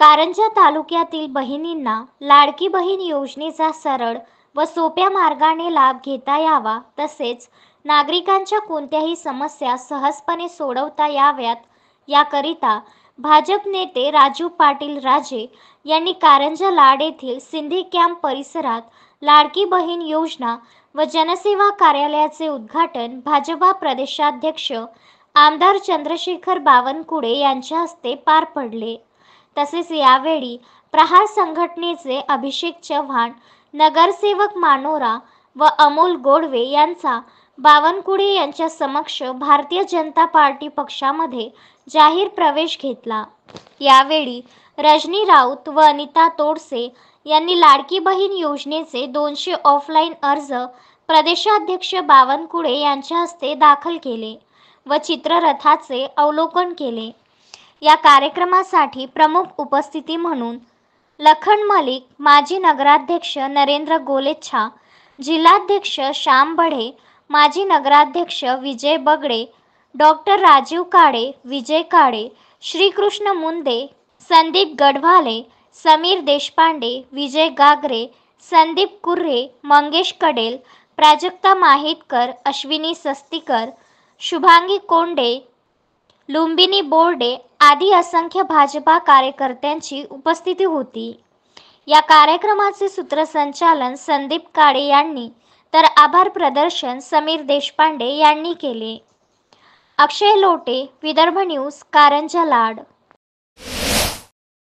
कारंजा तालुक्यातील बहिणींना लाडकी बहीण योजनेचा सरळ व सोप्या मार्गाने लाभ घेता यावा तसेच नागरिकांच्या कोणत्याही समस्या सहजपणे सोडवता याव्यात याकरिता भाजप नेते राजू पाटील राजे यांनी कारंजा लाड येथील सिंधी कॅम्प परिसरात लाडकी बहीण योजना व जनसेवा कार्यालयाचे उद्घाटन भाजपा प्रदेशाध्यक्ष आमदार चंद्रशेखर बावनकुळे यांच्या हस्ते पार पडले तसेच यावेळी प्रहार संघटनेचे अभिषेक चव्हाण नगरसेवक मानोरा व अमोल गोडवे यांचा बावनकुळे यांच्या समक्ष भारतीय जनता पार्टी पक्षामध्ये जाहीर प्रवेश घेतला यावेळी रजनी राऊत व अनिता तोडसे यांनी लाडकी बहीण योजनेचे दोनशे ऑफलाईन अर्ज प्रदेशाध्यक्ष बावनकुळे यांच्या हस्ते दाखल केले व चित्ररथाचे अवलोकन केले या कार्यक्रमासाठी प्रमुख उपस्थिती म्हणून लखन मलिक माजी नगराध्यक्ष नरेंद्र गोलेच्छा जिल्हाध्यक्ष श्याम बढे माजी नगराध्यक्ष विजय बगडे डॉक्टर राजीव काळे विजय काळे श्रीकृष्ण मुंदे संदीप गढवाले समीर देशपांडे विजय गागरे संदीप कुर्रे मंगेश कडेल प्राजक्ता माहितकर अश्विनी सस्तीकर शुभांगी कोंडे लुंबिनी बोर्डे आदी असंख्य भाजपा कार्यकर्त्यांची उपस्थिती होती या कार्यक्रमाचे सूत्रसंचालन संदीप काळे यांनी तर आभार प्रदर्शन समीर देशपांडे यांनी केले अक्षय लोटे विदर्भ न्यूज कारंजा लाड